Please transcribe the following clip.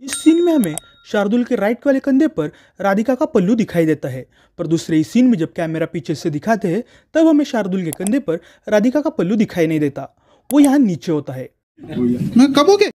इस सीन में हमें शार्दुल के राइट वाले कंधे पर राधिका का पल्लू दिखाई देता है पर दूसरे ही सीन में जब कैमरा पीछे से दिखाते हैं तब हमें शार्दुल के कंधे पर राधिका का पल्लू दिखाई नहीं देता वो यहाँ नीचे होता है मैं कब हो गए